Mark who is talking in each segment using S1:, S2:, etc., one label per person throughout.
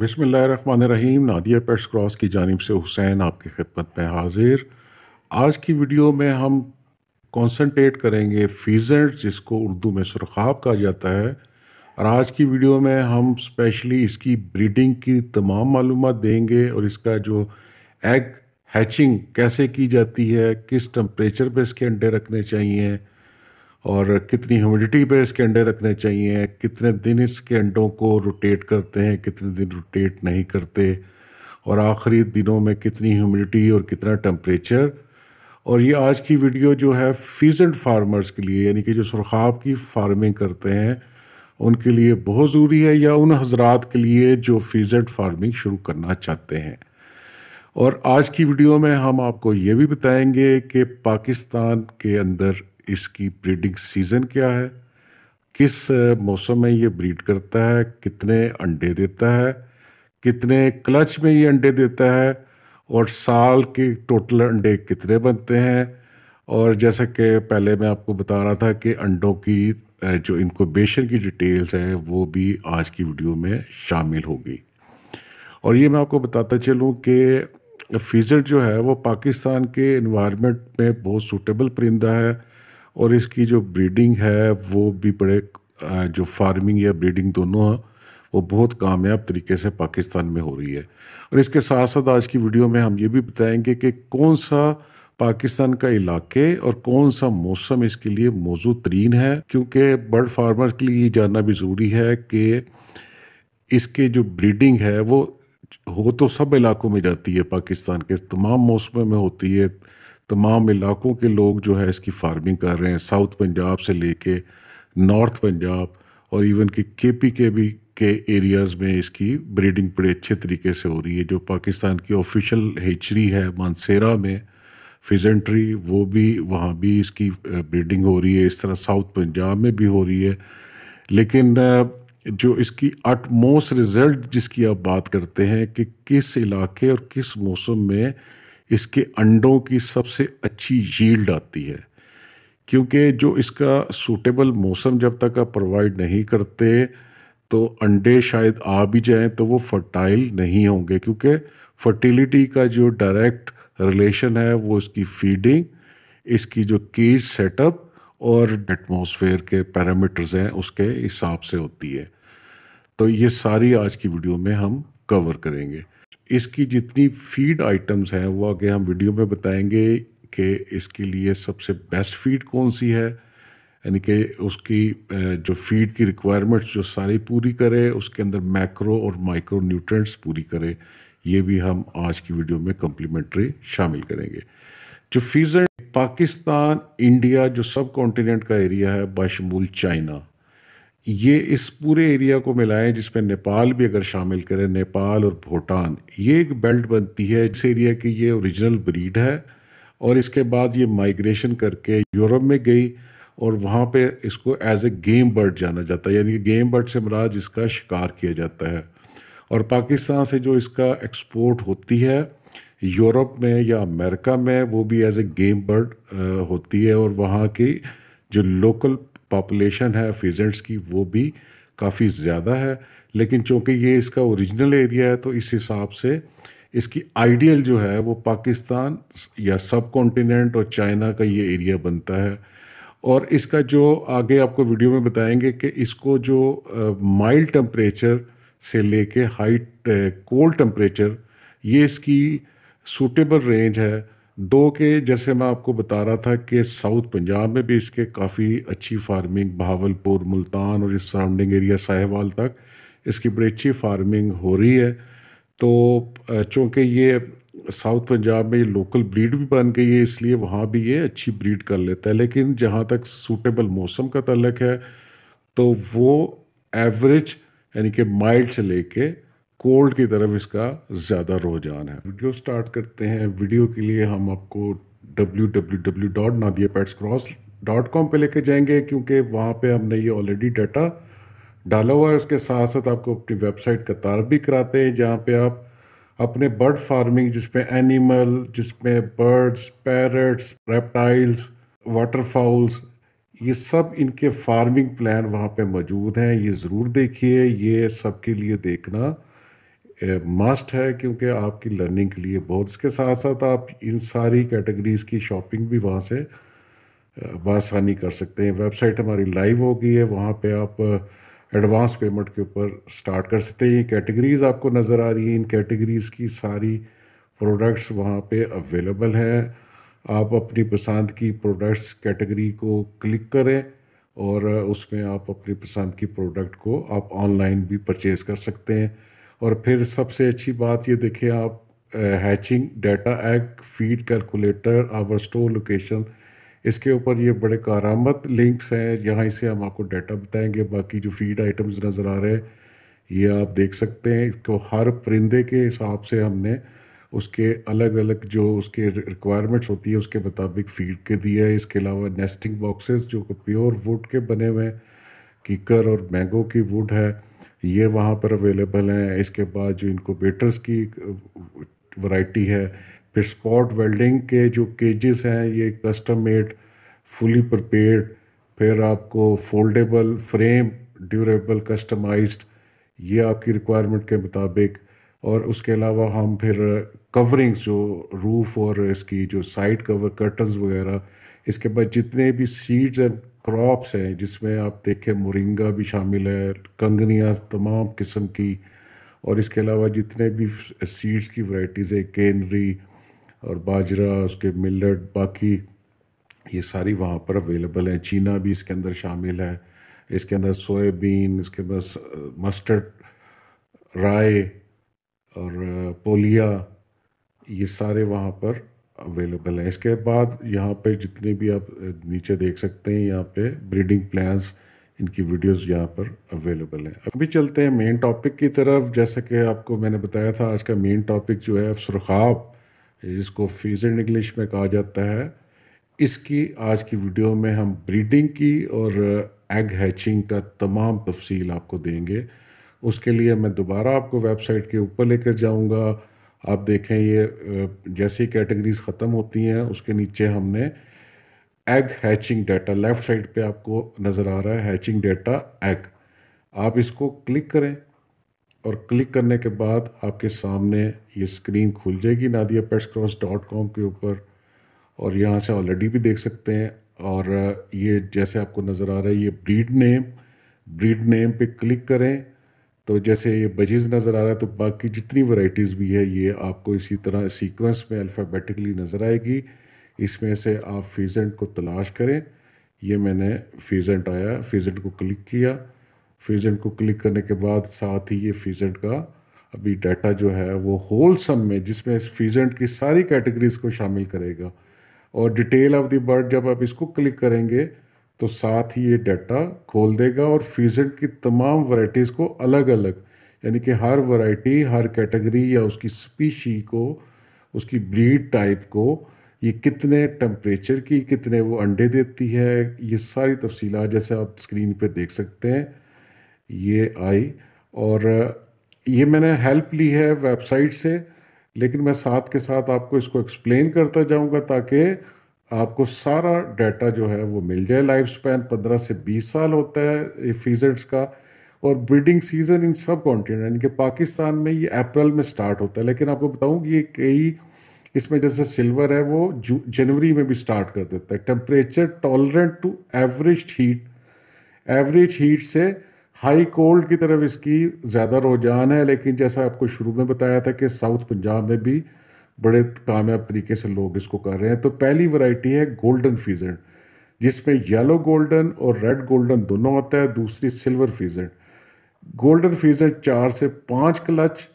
S1: बिसमीम Nadia pets cross की जानब से हुसैन आपकी खिदमत में हाजिर आज की वीडियो में हम कॉन्सनट्रेट करेंगे फीजेंट जिसको उर्दू में सुरखाब कहा जाता है और आज की वीडियो में हम स्पेशली इसकी ब्रीडिंग की तमाम मालूम देंगे और इसका जो एग हैचिंग कैसे की जाती है किस टम्परेचर पर इसके अंडे रखने चाहिए और कितनी ह्यूमिडिटी पे इसके अंडे रखने चाहिए कितने दिन इसके अंडों को रोटेट करते हैं कितने दिन रोटेट नहीं करते और आखिरी दिनों में कितनी ह्यूमिडिटी और कितना टेम्परेचर और ये आज की वीडियो जो है फीजेंट फार्मर्स के लिए यानी कि जो सुरखाब की फार्मिंग करते हैं उनके लिए बहुत ज़रूरी है या उन हजरात के लिए जो फीजेंट फार्मिंग शुरू करना चाहते हैं और आज की वीडियो में हम आपको ये भी बताएंगे कि पाकिस्तान के अंदर इसकी ब्रीडिंग सीज़न क्या है किस मौसम में ये ब्रीड करता है कितने अंडे देता है कितने क्लच में ये अंडे देता है और साल के टोटल अंडे कितने बनते हैं और जैसा कि पहले मैं आपको बता रहा था कि अंडों की जो इनकोबेशन की डिटेल्स है वो भी आज की वीडियो में शामिल होगी और ये मैं आपको बताता चलूँ कि फीजर जो है वो पाकिस्तान के इन्वायरमेंट में बहुत सूटेबल परिंदा है और इसकी जो ब्रीडिंग है वो भी बड़े जो फार्मिंग या ब्रीडिंग दोनों है वो बहुत कामयाब तरीके से पाकिस्तान में हो रही है और इसके साथ साथ आज की वीडियो में हम ये भी बताएंगे कि कौन सा पाकिस्तान का इलाके और कौन सा मौसम इसके लिए मौजू तरीन है क्योंकि बर्ड फार्मर के लिए ये जानना भी ज़रूरी है कि इसके जो ब्रीडिंग है वो हो तो सब इलाकों में जाती है पाकिस्तान के तमाम मौसमों में होती है तमाम इलाकों के लोग जो है इसकी फार्मिंग कर रहे हैं साउथ पंजाब से लेके नॉर्थ पंजाब और इवन कि के पी के भी के एरियाज़ में इसकी ब्रीडिंग बड़े अच्छे तरीके से हो रही है जो पाकिस्तान की ऑफिशियल हेचरी है मानसेरा में फिजेंट्री वो भी वहाँ भी इसकी ब्रीडिंग हो रही है इस तरह साउथ पंजाब में भी हो रही है लेकिन जो इसकी अटमोस्ट रिज़ल्ट जिसकी आप बात करते हैं कि किस इलाके और किस मौसम में इसके अंडों की सबसे अच्छी यील्ड आती है क्योंकि जो इसका सूटेबल मौसम जब तक आप प्रोवाइड नहीं करते तो अंडे शायद आ भी जाएं तो वो फर्टाइल नहीं होंगे क्योंकि फर्टिलिटी का जो डायरेक्ट रिलेशन है वो इसकी फीडिंग इसकी जो केज सेटअप और एटमॉस्फेयर के पैरामीटर्स हैं उसके हिसाब से होती है तो ये सारी आज की वीडियो में हम कवर करेंगे इसकी जितनी फीड आइटम्स हैं वो आगे हम वीडियो में बताएंगे कि इसके लिए सबसे बेस्ट फीड कौन सी है यानी कि उसकी जो फीड की रिक्वायरमेंट्स जो सारी पूरी करे उसके अंदर मैक्रो और माइक्रो न्यूट्रेंट्स पूरी करे ये भी हम आज की वीडियो में कम्प्लीमेंट्री शामिल करेंगे जो फीजर पाकिस्तान इंडिया जो सब कॉन्टीनेंट का एरिया है बशमूल चाइना ये इस पूरे एरिया को मिलाएं जिसमें नेपाल भी अगर शामिल करें नेपाल और भूटान ये एक बेल्ट बनती है इस एरिया की ये ओरिजिनल ब्रीड है और इसके बाद ये माइग्रेशन करके यूरोप में गई और वहाँ पे इसको एज ए गेम बर्ड जाना जाता है यानी कि गेम बर्ड से मराज इसका शिकार किया जाता है और पाकिस्तान से जो इसका एक्सपोर्ट होती है यूरोप में या अमेरिका में वो भी एज ए गेम बर्ड होती है और वहाँ की जो लोकल पॉपुलेशन है फीजेंट्स की वो भी काफ़ी ज़्यादा है लेकिन चूँकि ये इसका ओरिजिनल एरिया है तो इस हिसाब से इसकी आइडियल जो है वो पाकिस्तान या सब कॉन्टीनेंट और चाइना का ये एरिया बनता है और इसका जो आगे आपको वीडियो में बताएंगे कि इसको जो माइल्ड टेम्परेचर से लेके हाई कोल्ड टेम्परेचर ये इसकी सूटेबल रेंज है दो के जैसे मैं आपको बता रहा था कि साउथ पंजाब में भी इसके काफ़ी अच्छी फार्मिंग बहावलपुर मुल्तान और इस सराउंडिंग एरिया साहेवाल तक इसकी बड़ी अच्छी फार्मिंग हो रही है तो चूँकि ये साउथ पंजाब में ये लोकल ब्रीड भी बन गई है इसलिए वहाँ भी ये अच्छी ब्रीड कर लेता है लेकिन जहाँ तक सूटेबल मौसम का तलक है तो वो एवरेज यानी कि माइल्ड से लेके कोल्ड की तरफ इसका ज़्यादा रुझान है वीडियो स्टार्ट करते हैं वीडियो के लिए हम आपको W W W dot Nadia pets cross dot com पर लेके जाएंगे क्योंकि वहाँ पे हमने ये ऑलरेडी डाटा डाला हुआ है उसके साथ साथ आपको अपनी वेबसाइट का तार भी कराते हैं जहाँ पे आप अपने बर्ड फार्मिंग जिसमें एनिमल जिसमें बर्ड्स पैरट्स रेप्टाइल्स वाटरफाउल्स ये सब इनके फार्मिंग प्लान वहाँ पे मौजूद हैं ये ज़रूर देखिए ये सबके लिए देखना मस्ट है क्योंकि आपकी लर्निंग के लिए बहुत इसके साथ साथ आप इन सारी कैटेगरीज़ की शॉपिंग भी वहाँ से बासानी कर सकते हैं वेबसाइट हमारी लाइव हो गई है वहाँ पे आप एडवांस पेमेंट के ऊपर स्टार्ट कर सकते हैं ये कैटेगरीज़ आपको नज़र आ रही हैं इन कैटेगरीज़ की सारी प्रोडक्ट्स वहाँ पे अवेलेबल हैं आप अपनी पसंद की प्रोडक्ट्स कैटेगरी को क्लिक करें और उसमें आप अपनी पसंद की प्रोडक्ट को आप ऑनलाइन भी परचेज़ कर सकते हैं और फिर सबसे अच्छी बात ये देखें आप hatching data egg feed calculator our store location इसके ऊपर ये बड़े कारामत लिंक्स हैं यहाँ से हम आपको डाटा बताएंगे बाकी जो फीड आइटम्स नज़र आ रहे हैं ये आप देख सकते हैं इसको हर परिंदे के हिसाब से हमने उसके अलग अलग जो उसके रिक्वायरमेंट्स होती है उसके मुताबिक फीड के दिए है इसके अलावा नेस्टिंग बॉक्सेस जो प्योर वुड के बने हुए हैं कीकर और मैंगो की वुड है ये वहाँ पर अवेलेबल हैं इसके बाद जो इनको बेटर्स की वैरायटी uh, है फिर स्पॉट वेल्डिंग के जो केजेस हैं ये कस्टम मेड फुली प्रिपेयर्ड फिर आपको फोल्डेबल फ्रेम ड्यूरेबल कस्टमाइज्ड ये आपकी रिक्वायरमेंट के मुताबिक और उसके अलावा हम फिर कवरिंग्स जो रूफ़ और इसकी जो साइड कवर कर्टन्स वगैरह इसके बाद जितने भी सीट्स एंड क्रॉप्स हैं जिसमें आप देखें मुरिंगा भी शामिल है कंगनियाँ तमाम किस्म की और इसके अलावा जितने भी सीड्स की वैरायटीज़ है केनरी और बाजरा उसके मिलट बाकी ये सारी वहाँ पर अवेलेबल हैं चीना भी इसके अंदर शामिल है इसके अंदर सोयाबीन इसके अंदर मस्टर्ड राय और पोलिया ये सारे वहाँ पर अवेलेबल है इसके बाद यहाँ पे जितने भी आप नीचे देख सकते हैं यहाँ पे ब्रीडिंग प्लान्स इनकी वीडियोस यहाँ पर अवेलेबल हैं अभी चलते हैं मेन टॉपिक की तरफ जैसा कि आपको मैंने बताया था आज का मेन टॉपिक जो है सुरखाब जिसको फीजन इंग्लिश में कहा जाता है इसकी आज की वीडियो में हम ब्रीडिंग की और एग हैचिंग का तमाम तफसील आपको देंगे उसके लिए मैं दोबारा आपको वेबसाइट के ऊपर लेकर जाऊँगा आप देखें ये जैसी कैटेगरीज ख़त्म होती हैं उसके नीचे हमने egg hatching data left side पे आपको नज़र आ रहा है हैचिंग डाटा एग आप इसको क्लिक करें और क्लिक करने के बाद आपके सामने ये स्क्रीन खुल जाएगी Nadia pets cross dot com के ऊपर और यहाँ से ऑलरेडी भी देख सकते हैं और ये जैसे आपको नज़र आ रहा है ये ब्रीड नेम ब्रीड नेम पे क्लिक करें तो जैसे ये बजीज नज़र आ रहा है तो बाकी जितनी वैरायटीज़ भी है ये आपको इसी तरह सीक्वेंस में अल्फ़ाबेटिकली नज़र आएगी इसमें से आप फीजेंट को तलाश करें ये मैंने फीजेंट आया फीजेंट को क्लिक किया फीजेंट को क्लिक करने के बाद साथ ही ये फीजेंट का अभी डाटा जो है वो होल सम में जिसमें इस फीजेंट की सारी कैटेगरीज़ को शामिल करेगा और डिटेल ऑफ द बर्ड जब आप इसको क्लिक करेंगे तो साथ ही ये डाटा खोल देगा और फ्रीजर की तमाम वैरायटीज़ को अलग अलग यानी कि हर वैरायटी हर कैटेगरी या उसकी स्पीशी को उसकी ब्रीड टाइप को ये कितने टेम्परेचर की कितने वो अंडे देती है ये सारी तफसीला जैसे आप स्क्रीन पे देख सकते हैं ये आई और ये मैंने हेल्प ली है वेबसाइट से लेकिन मैं साथ के साथ आपको इसको एक्सप्लेन करता जाऊंगा ताकि आपको सारा डाटा जो है वो मिल जाए लाइफ स्पैन पंद्रह से बीस साल होता है फीजेंट्स का और ब्रीडिंग सीज़न इन सब कॉन्टिनेंट यानी कि पाकिस्तान में ये अप्रैल में स्टार्ट होता है लेकिन आपको बताऊँ कि ये कई इसमें जैसे सिल्वर है वो जनवरी में भी स्टार्ट कर देता है temperature tolerant to average heat average heat से हाई कोल्ड की तरफ इसकी ज़्यादा रुझान है लेकिन जैसा आपको शुरू में बताया था कि साउथ पंजाब में भी बड़े कामयाब तरीके से लोग इसको कर रहे हैं तो पहली वैरायटी है गोल्डन फीजेंट जिसमें येलो गोल्डन और रेड गोल्डन दोनों होता है दूसरी सिल्वर फीजेंट गोल्डन फीजेंट चार से पाँच क्लच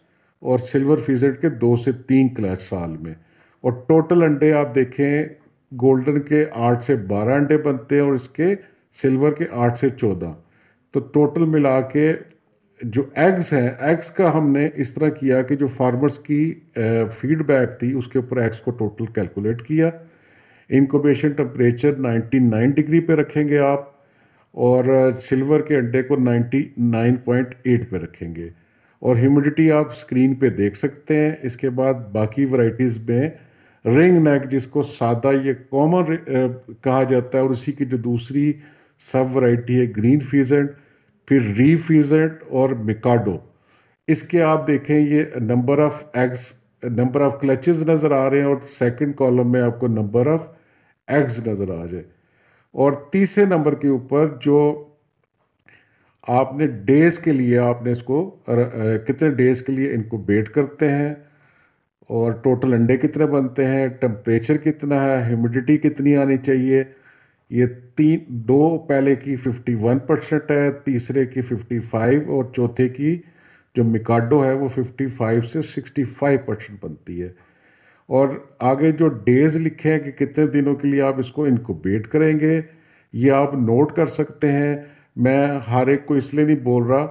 S1: और सिल्वर फीजेंट के दो से तीन क्लच साल में और टोटल अंडे आप देखें गोल्डन के आठ से बारह अंडे बनते हैं और इसके सिल्वर के आठ से चौदह तो टोटल मिला के जो एग्स हैं एग्स का हमने इस तरह किया कि जो फार्मर्स की फीडबैक थी उसके ऊपर एग्स को टोटल कैलकुलेट किया इनकोबेशन टेम्परेचर 99 डिग्री पे रखेंगे आप और सिल्वर के अंडे को 99.8 पे रखेंगे और ह्यूमिडिटी आप स्क्रीन पे देख सकते हैं इसके बाद बाकी वैरायटीज़ में रिंग नेक जिसको सादा ये कॉमन कहा जाता है और उसी की जो दूसरी सब वैरायटी है ग्रीन फीजेंट फिर रीफ्यूजेंट और मिकाडो इसके आप देखें ये number of eggs number of clutches नज़र आ रहे हैं और सेकंड कॉलम में आपको नंबर ऑफ एग्स नज़र आ जाए और तीसरे नंबर के ऊपर जो आपने डेज के लिए आपने इसको कितने डेज के लिए इनको बेट करते हैं और टोटल अंडे कितने बनते हैं टेम्परेचर कितना है ह्यूमिडिटी कितनी आनी चाहिए ये तीन दो पहले की 51 परसेंट है तीसरे की 55 और चौथे की जो मिकाडो है वो 55 से 65 परसेंट बनती है और आगे जो डेज लिखे हैं कि कितने दिनों के लिए आप इसको इनकोबेट करेंगे ये आप नोट कर सकते हैं मैं हर एक को इसलिए नहीं बोल रहा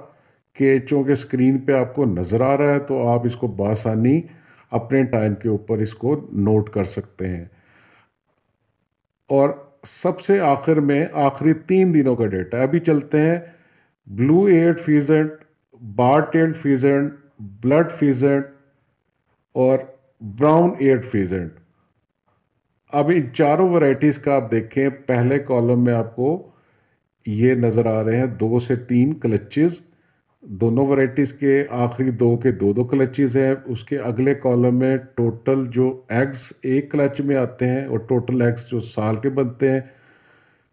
S1: कि चूँकि स्क्रीन पे आपको नज़र आ रहा है तो आप इसको बासानी अपने टाइम के ऊपर इसको नोट कर सकते हैं और सबसे आखिर में आखिरी तीन दिनों का डेटा अभी चलते हैं blue eared pheasant bar tailed pheasant blood pheasant और ब्राउन एड फीजेंट अब इन चारों वैरायटीज़ का आप देखें पहले कॉलम में आपको ये नज़र आ रहे हैं दो से तीन क्लचेज़ दोनों वराइटीज़ के आखिरी दो के दो दो क्लचेज़ हैं उसके अगले कॉलम में टोटल जो एग्स एक क्लच में आते हैं और टोटल एग्स जो साल के बनते हैं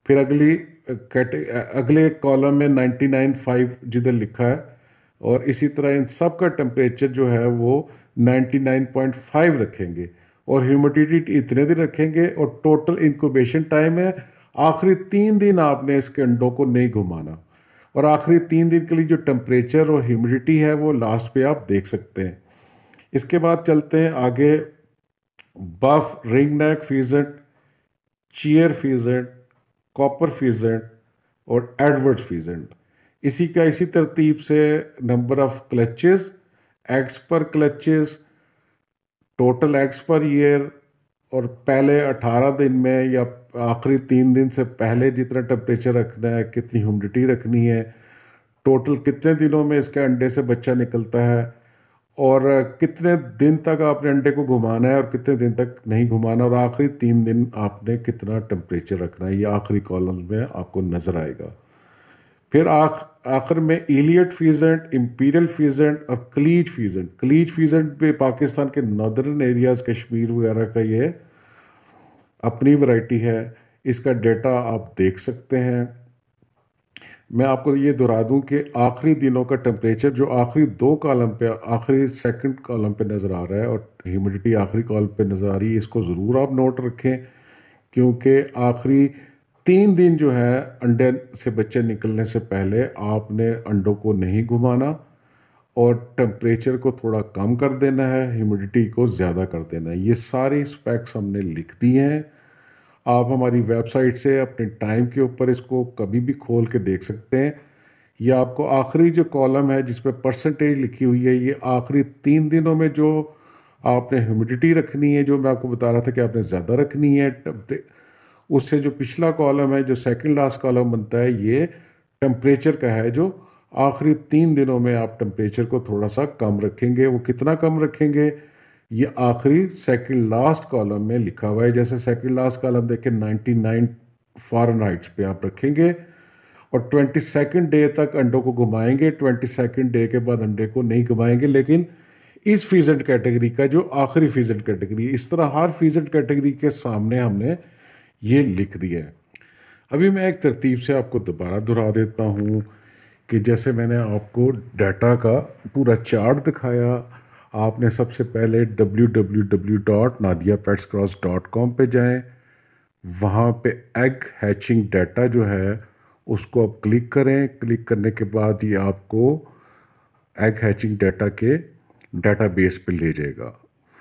S1: फिर अगली कैट अगले कॉलम में नाइन्टी नाइन फाइव जिधर लिखा है और इसी तरह इन सब का टेम्परेचर जो है वो नाइन्टी नाइन पॉइंट फाइव रखेंगे और ह्यूमिडिटी इतने दिन रखेंगे और टोटल इंक्यूबेशन टाइम है आखिरी तीन दिन आपने इसके अंडों को नहीं घुमाना और आखिरी तीन दिन के लिए जो टेम्परेचर और ह्यूमिडिटी है वो लास्ट पे आप देख सकते हैं इसके बाद चलते हैं आगे buff ring neck pheasant cheer pheasant copper pheasant और एडवर्ड फीजेंट इसी का इसी तरतीब से number of clutches eggs per clutches total eggs per year और पहले अठारह दिन में या आखिरी तीन दिन से पहले जितना टेम्परेचर रखना है कितनी ह्यूमिडिटी रखनी है टोटल कितने दिनों में इसके अंडे से बच्चा निकलता है और कितने दिन तक आपने अंडे को घुमाना है और कितने दिन तक नहीं घुमाना और आखिरी तीन दिन आपने कितना टेम्परेचर रखना है ये आखिरी कॉलम में आपको नज़र आएगा फिर आखिर में एलियट फीजेंट इम्पीरियल फीजेंट और क्लीज फीजेंट क्लीज फीजेंट भी पाकिस्तान के नॉर्दर्न एरियाज़ कश्मीर वगैरह का ये अपनी वैरायटी है इसका डेटा आप देख सकते हैं मैं आपको ये दोहरा दूं कि आखिरी दिनों का टेम्परेचर जो आखिरी दो कॉलम पे आखिरी सेकंड कॉलम पे नज़र आ रहा है और ह्यूमिडिटी आखिरी कॉलम पे नज़र आ रही है इसको ज़रूर आप नोट रखें क्योंकि आखिरी तीन दिन जो है अंडे से बच्चे निकलने से पहले आपने अंडों को नहीं घुमाना और टेम्परेचर को थोड़ा कम कर देना है ह्यूमिडिटी को ज़्यादा कर देना है ये सारी स्पेक्स हमने लिख दी हैं आप हमारी वेबसाइट से अपने टाइम के ऊपर इसको कभी भी खोल के देख सकते हैं यह आपको आखिरी जो कॉलम है जिस पर परसेंटेज लिखी हुई है ये आखिरी तीन दिनों में जो आपने ह्यूमिडिटी रखनी है जो मैं आपको बता रहा था कि आपने ज़्यादा रखनी है उससे जो पिछला कॉलम है जो सेकंड लास्ट कॉलम बनता है ये टेम्परेचर का है जो आखिरी तीन दिनों में आप टेम्परेचर को थोड़ा सा कम रखेंगे वो कितना कम रखेंगे ये आखिरी सेकंड लास्ट कॉलम में लिखा हुआ है जैसे सेकंड लास्ट कॉलम देखें नाइन्टी 99 फारेनहाइट्स पे आप रखेंगे और ट्वेंटी सेकेंड डे तक अंडों को घुमाएंगे ट्वेंटी सेकेंड डे के बाद अंडे को नहीं घुमाएंगे लेकिन इस फीजेंट कैटेगरी का जो आखिरी फीजेंट कैटेगरी इस तरह हर फीजेंट कैटेगरी के सामने हमने ये लिख दिया है अभी मैं एक तरतीब से आपको दोबारा दोहरा देता हूँ कि जैसे मैंने आपको डाटा का पूरा चार्ट दिखाया आपने सबसे पहले www.nadiapetscross.com पे जाएं वहाँ पे एग हैचिंग डाटा जो है उसको आप क्लिक करें क्लिक करने के बाद ये आपको एग हैचिंग डाटा के डाटा बेस पर ले जाएगा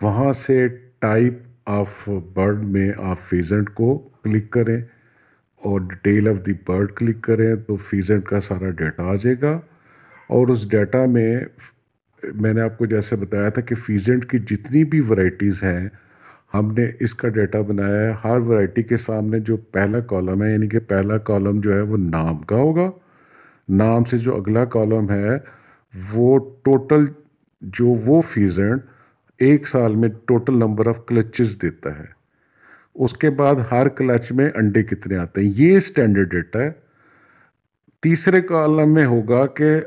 S1: वहाँ से टाइप ऑफ बर्ड में आप फीजेंट को क्लिक करें और detail of the bird click करें तो फीजेंट का सारा डाटा आ जाएगा और उस डाटा में मैंने आपको जैसे बताया था कि फीजेंट की जितनी भी वैरायटीज़ हैं हमने इसका डाटा बनाया है हर वैरायटी के सामने जो पहला कॉलम है यानी कि पहला कॉलम जो है वो नाम का होगा नाम से जो अगला कॉलम है वो टोटल जो वो फीजेंट एक साल में टोटल नंबर ऑफ क्लचेस देता है उसके बाद हर क्लच में अंडे कितने आते हैं ये स्टैंडर्ड डेटा है तीसरे कॉलम में होगा कि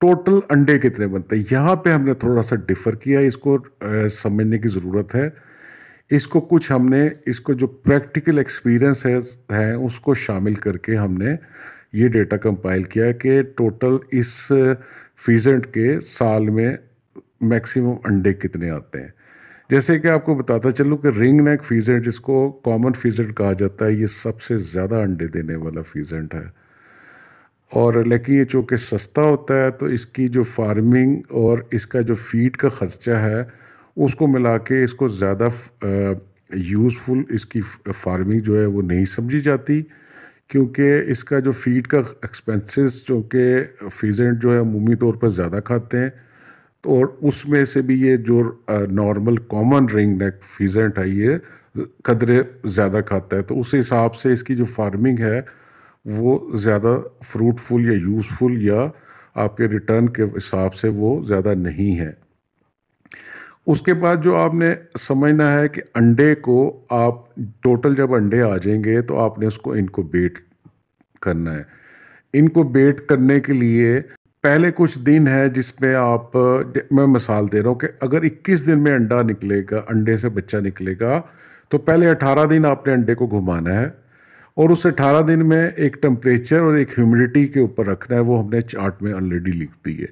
S1: टोटल अंडे कितने बनते हैं यहाँ पे हमने थोड़ा सा डिफ़र किया इसको समझने की ज़रूरत है इसको कुछ हमने इसको जो प्रैक्टिकल एक्सपीरियंस है, है उसको शामिल करके हमने ये डेटा कंपाइल किया कि टोटल इस फीजेंट के साल में मैक्सिमम अंडे कितने आते हैं जैसे कि आपको बताता चलूँ कि रिंग नेक फीजेंट जिसको कॉमन फीजेंट कहा जाता है ये सबसे ज़्यादा अंडे देने वाला फीजेंट है और लेकिन ये चूँकि सस्ता होता है तो इसकी जो फार्मिंग और इसका जो फीड का ख़र्चा है उसको मिला के इसको ज़्यादा यूज़फुल इसकी फार्मिंग जो है वो नहीं समझी जाती क्योंकि इसका जो फीड का एक्सपेंसेस चूँकि फीजेंट जो है अमूमी तौर पर ज़्यादा खाते हैं और उसमें से भी ये जो normal common ring neck pheasant है ये कदरे ज़्यादा खाता है तो उस हिसाब से इसकी जो फार्मिंग है वो ज़्यादा फ्रूटफुल या यूज़फुल या आपके रिटर्न के हिसाब से वो ज़्यादा नहीं है उसके बाद जो आपने समझना है कि अंडे को आप टोटल जब अंडे आ जाएंगे तो आपने उसको इनको बेट करना है इनको बेट करने के लिए पहले कुछ दिन है जिसमें आप मैं मिसाल दे रहा हूँ कि अगर 21 दिन में अंडा निकलेगा अंडे से बच्चा निकलेगा तो पहले 18 दिन आपने अंडे को घुमाना है और उस 18 दिन में एक टेम्परेचर और एक ह्यूमिडिटी के ऊपर रखना है वो हमने चार्ट में ऑलरेडी लिख दी है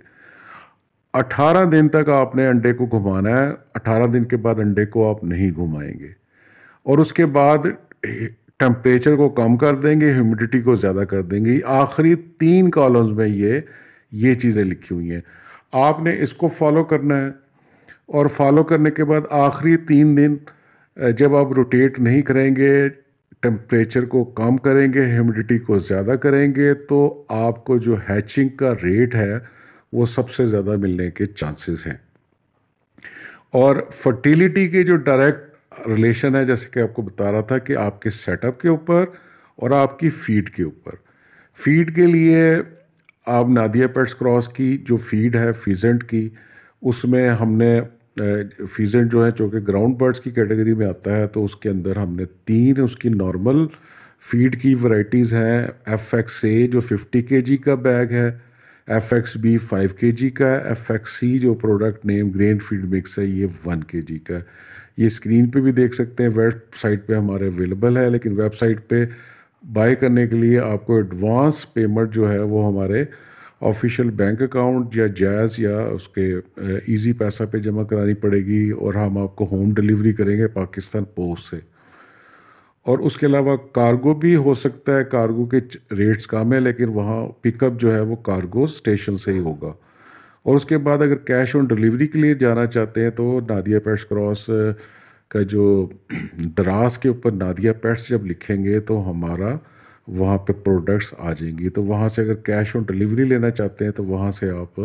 S1: अठारह दिन तक आपने अंडे को घुमाना है अठारह दिन के बाद अंडे को आप नहीं घुमाएंगे और उसके बाद टेम्परेचर को कम कर देंगे ह्यूमिडिटी को ज़्यादा कर देंगे आखिरी तीन कॉलम्स में ये ये चीज़ें लिखी हुई हैं आपने इसको फॉलो करना है और फॉलो करने के बाद आखिरी तीन दिन जब आप रोटेट नहीं करेंगे टेम्परेचर को कम करेंगे ह्यूमिडिटी को ज़्यादा करेंगे तो आपको जो हैचिंग का रेट है वो सबसे ज़्यादा मिलने के चांसेस हैं और फर्टिलिटी के जो डायरेक्ट रिलेशन है जैसे कि आपको बता रहा था कि आपके सेटअप के ऊपर और आपकी फीड के ऊपर फीड के लिए आप नादिया पेट्स क्रॉस की जो फीड है फीजेंट की उसमें हमने फीजेंट जो है चूँकि ग्राउंड बर्ड्स की कैटेगरी में आता है तो उसके अंदर हमने तीन उसकी नॉर्मल फीड की वैरायटीज़ हैं एफ एक्स ए जो फिफ्टी के जी का बैग है एफ एक्स बी फाइव के जी का एफ एक्स सी जो product name grain feed mix है ये वन के जी का ये स्क्रीन पे भी देख सकते हैं वेबसाइट पे हमारे अवेलेबल है लेकिन वेबसाइट पे बाय करने के लिए आपको एडवांस पेमेंट जो है वो हमारे ऑफिशियल बैंक अकाउंट या जैज़ या उसके इजी पैसा पे जमा करानी पड़ेगी और हम आपको होम डिलीवरी करेंगे पाकिस्तान पोस्ट से और उसके अलावा कार्गो भी हो सकता है कार्गो के रेट्स कम है लेकिन वहाँ पिकअप जो है वो कार्गो स्टेशन से ही होगा और उसके बाद अगर कैश ऑन डिलीवरी के लिए जाना चाहते हैं तो नादिया पेट्स क्रॉस का जो दराज के ऊपर नादिया पैट्स जब लिखेंगे तो हमारा वहाँ पे प्रोडक्ट्स आ जाएंगी तो वहाँ से अगर कैश ऑन डिलीवरी लेना चाहते हैं तो वहाँ से आप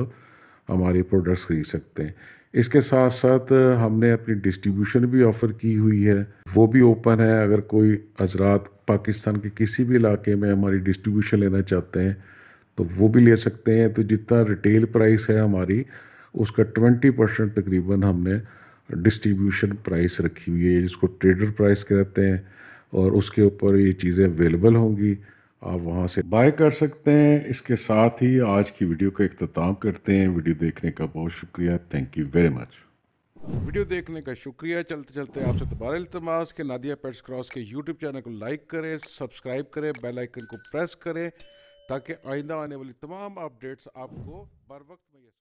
S1: हमारे प्रोडक्ट्स खरीद सकते हैं इसके साथ साथ हमने अपनी डिस्ट्रीब्यूशन भी ऑफ़र की हुई है वो भी ओपन है अगर कोई हजरात पाकिस्तान के किसी भी इलाके में हमारी डिस्ट्रीब्यूशन लेना चाहते हैं तो वो भी ले सकते हैं तो जितना रिटेल प्राइस है हमारी उसका ट्वेंटी परसेंट तकरीबन हमने डिस्ट्रीब्यूशन प्राइस रखी हुई है जिसको ट्रेडर प्राइस कहते हैं और उसके ऊपर ये चीज़ें अवेलेबल होंगी आप वहाँ से बाय कर सकते हैं इसके साथ ही आज की वीडियो का अख्ताम करते हैं वीडियो देखने का बहुत शुक्रिया thank you very much video देखने का शुक्रिया चलते चलते आपसे दोबारा इतमास के नादिया पेट्स क्रॉस के यूट्यूब चैनल को लाइक करें सब्सक्राइब करें बेल आइकन को प्रेस करें ताकि आइंदा आने वाली तमाम अपडेट्स आपको बर वक्त